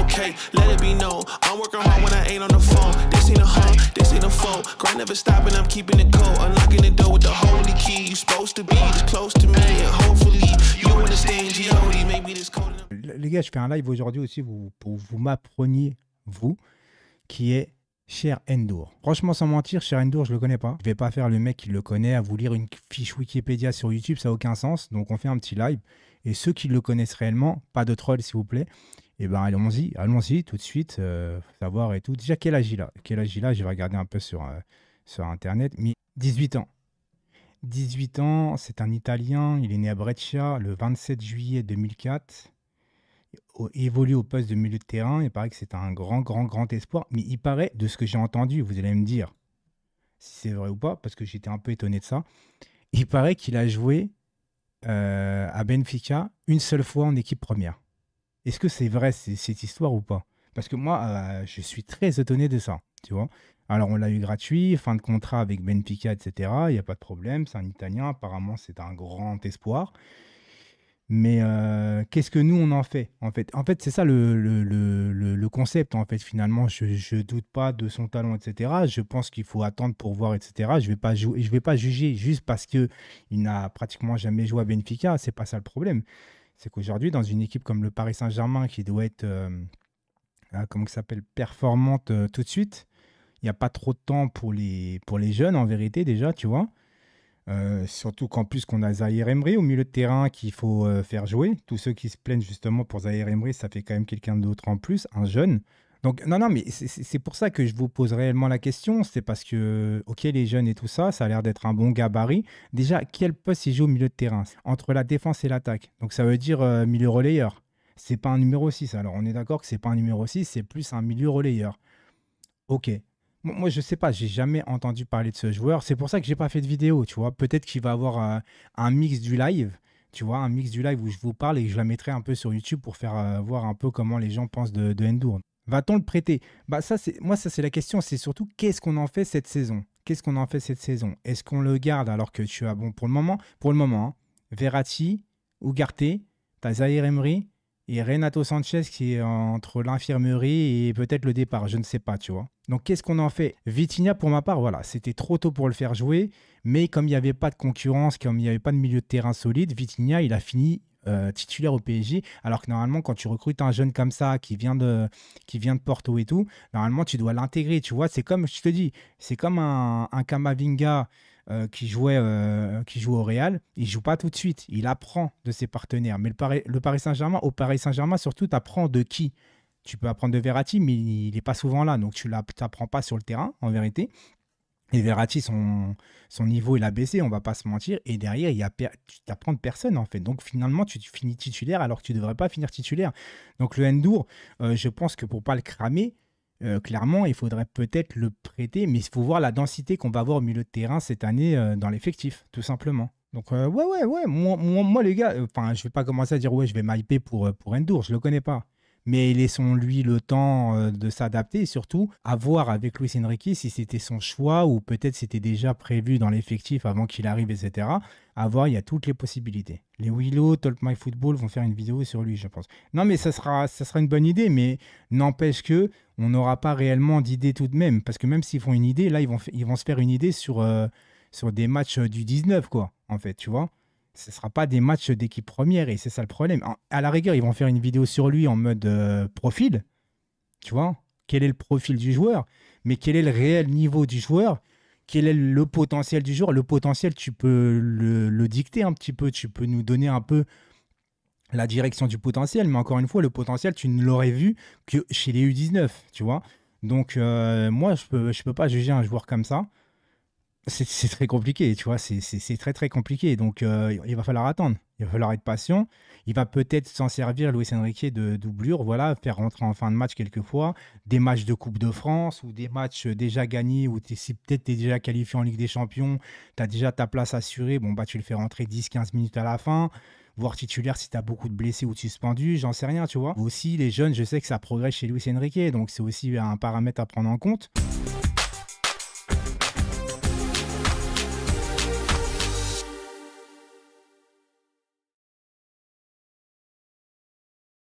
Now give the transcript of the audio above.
Ok, let it be known. I'm working hard when I ain't on the phone. This ain't a this ain't a phone. never I'm keeping it cold. with the holy key. supposed to be close to me, hopefully you understand Les gars, je fais un live aujourd'hui aussi vous, pour vous m'appreniez, vous, qui est Cher Endur. Franchement, sans mentir, Cher Endur, je le connais pas. Je vais pas faire le mec qui le connaît à vous lire une fiche Wikipédia sur YouTube, ça n'a aucun sens. Donc, on fait un petit live. Et ceux qui le connaissent réellement, pas de troll, s'il vous plaît. Et eh ben allons-y, allons-y tout de suite, euh, savoir et tout. Déjà, quel âge il a Quel âge il a vais regarder un peu sur, euh, sur Internet, mais 18 ans. 18 ans, c'est un Italien, il est né à Brescia le 27 juillet 2004, évolue au poste de milieu de terrain, il paraît que c'est un grand, grand, grand espoir, mais il paraît, de ce que j'ai entendu, vous allez me dire si c'est vrai ou pas, parce que j'étais un peu étonné de ça, il paraît qu'il a joué euh, à Benfica une seule fois en équipe première est-ce que c'est vrai cette histoire ou pas Parce que moi, euh, je suis très étonné de ça, tu vois. Alors, on l'a eu gratuit, fin de contrat avec Benfica, etc. Il n'y a pas de problème, c'est un Italien, apparemment, c'est un grand espoir. Mais euh, qu'est-ce que nous, on en fait En fait, en fait c'est ça le, le, concept, en fait, finalement. Je ne doute pas de son talent, etc. Je pense qu'il faut attendre pour voir, etc. Je ne vais, pas vais pas juger juste parce qu'il n'a pratiquement jamais joué à Benfica. C'est pas ça le problème c'est qu'aujourd'hui, dans une équipe comme le Paris Saint-Germain, qui doit être, euh, ah, s'appelle, performante euh, tout de suite, il n'y a pas trop de temps pour les, pour les jeunes, en vérité, déjà, tu vois. Euh, surtout qu'en plus qu'on a Zahir Emery au milieu de terrain qu'il faut faire jouer. Tous ceux qui se plaignent justement pour Zahir Emery, ça fait quand même quelqu'un d'autre en plus, un jeune. Donc, non, non, mais c'est pour ça que je vous pose réellement la question. C'est parce que, OK, les jeunes et tout ça, ça a l'air d'être un bon gabarit. Déjà, quel poste il joue au milieu de terrain Entre la défense et l'attaque. Donc, ça veut dire euh, milieu relayeur. C'est pas un numéro 6. Alors, on est d'accord que c'est pas un numéro 6, c'est plus un milieu relayeur. OK. Moi, je sais pas, j'ai jamais entendu parler de ce joueur. C'est pour ça que j'ai pas fait de vidéo, tu vois. Peut-être qu'il va avoir euh, un mix du live tu vois, un mix du live où je vous parle et que je la mettrai un peu sur YouTube pour faire euh, voir un peu comment les gens pensent de, de Va-t-on le prêter bah ça, c'est, Moi, ça, c'est la question. C'est surtout qu'est-ce qu'on en fait cette saison Qu'est-ce qu'on en fait cette saison Est-ce qu'on le garde alors que tu as, bon, pour le moment, pour le moment, hein, Verratti, Ugarte, t'as Emery et Renato Sanchez qui est entre l'infirmerie et peut-être le départ, je ne sais pas, tu vois. Donc qu'est-ce qu'on en fait Vitinha, pour ma part, voilà, c'était trop tôt pour le faire jouer, mais comme il n'y avait pas de concurrence, comme il n'y avait pas de milieu de terrain solide, Vitinha, il a fini euh, titulaire au PSG. Alors que normalement, quand tu recrutes un jeune comme ça qui vient de, qui vient de Porto et tout, normalement, tu dois l'intégrer. Tu vois, c'est comme, je te dis, c'est comme un, Kamavinga. Euh, qui jouait euh, qui joue au Real, il joue pas tout de suite, il apprend de ses partenaires. Mais le Paris, Saint-Germain, au Paris Saint-Germain, surtout, tu apprends de qui Tu peux apprendre de Verratti, mais il n'est pas souvent là, donc tu l'apprends pas sur le terrain, en vérité. Et Verratti, son, son niveau, il a baissé, on va pas se mentir. Et derrière, il y a tu n'apprends de personne, en fait. Donc finalement, tu finis titulaire alors que tu devrais pas finir titulaire. Donc le Endur, euh, je pense que pour pas le cramer, euh, clairement, il faudrait peut-être le prêter, mais il faut voir la densité qu'on va avoir au milieu de terrain cette année euh, dans l'effectif, tout simplement. Donc ouais, ouais, ouais, moi, moi, les gars, enfin, je vais pas commencer à dire ouais, je vais m'hyper pour, pour Je je le connais pas mais laissons-lui le temps euh, de s'adapter et surtout à voir avec Luis Enrique si c'était son choix ou peut-être c'était déjà prévu dans l'effectif avant qu'il arrive, etc. À voir, il y a toutes les possibilités. Les Willow, Talk My Football vont faire une vidéo sur lui, je pense. Non, mais ça sera, ça sera une bonne idée, mais n'empêche que on n'aura pas réellement d'idée tout de même, parce que même s'ils font une idée, là, ils vont, ils vont se faire une idée sur, euh, sur des matchs euh, du 19, quoi, en fait, tu vois ce ne sera pas des matchs d'équipe première et c'est ça le problème. À la rigueur, ils vont faire une vidéo sur lui en mode euh, profil, tu vois, quel est le profil du joueur, mais quel est le réel niveau du joueur, quel est le potentiel du joueur. Le potentiel, tu peux le, dicter un petit peu, tu peux nous donner un peu la direction du potentiel, mais encore une fois, le potentiel, tu ne l'aurais vu que chez les U19, tu vois. Donc, euh, moi, je ne peux, je peux pas juger un joueur comme ça c'est très compliqué, tu vois, c'est très très compliqué. Donc euh, il va falloir attendre, il va falloir être patient. Il va peut-être s'en servir, louis Enrique, de doublure, voilà, faire rentrer en fin de match quelquefois, des matchs de Coupe de France ou des matchs euh, déjà gagnés ou si peut-être tu déjà qualifié en Ligue des Champions, tu as déjà ta place assurée, bon bah tu le fais rentrer 10-15 minutes à la fin voir titulaire si tu as beaucoup de blessés ou de suspendus, j'en sais rien, tu vois. Aussi, les jeunes, je sais que ça progresse chez louis Enrique, donc c'est aussi un paramètre à prendre en compte.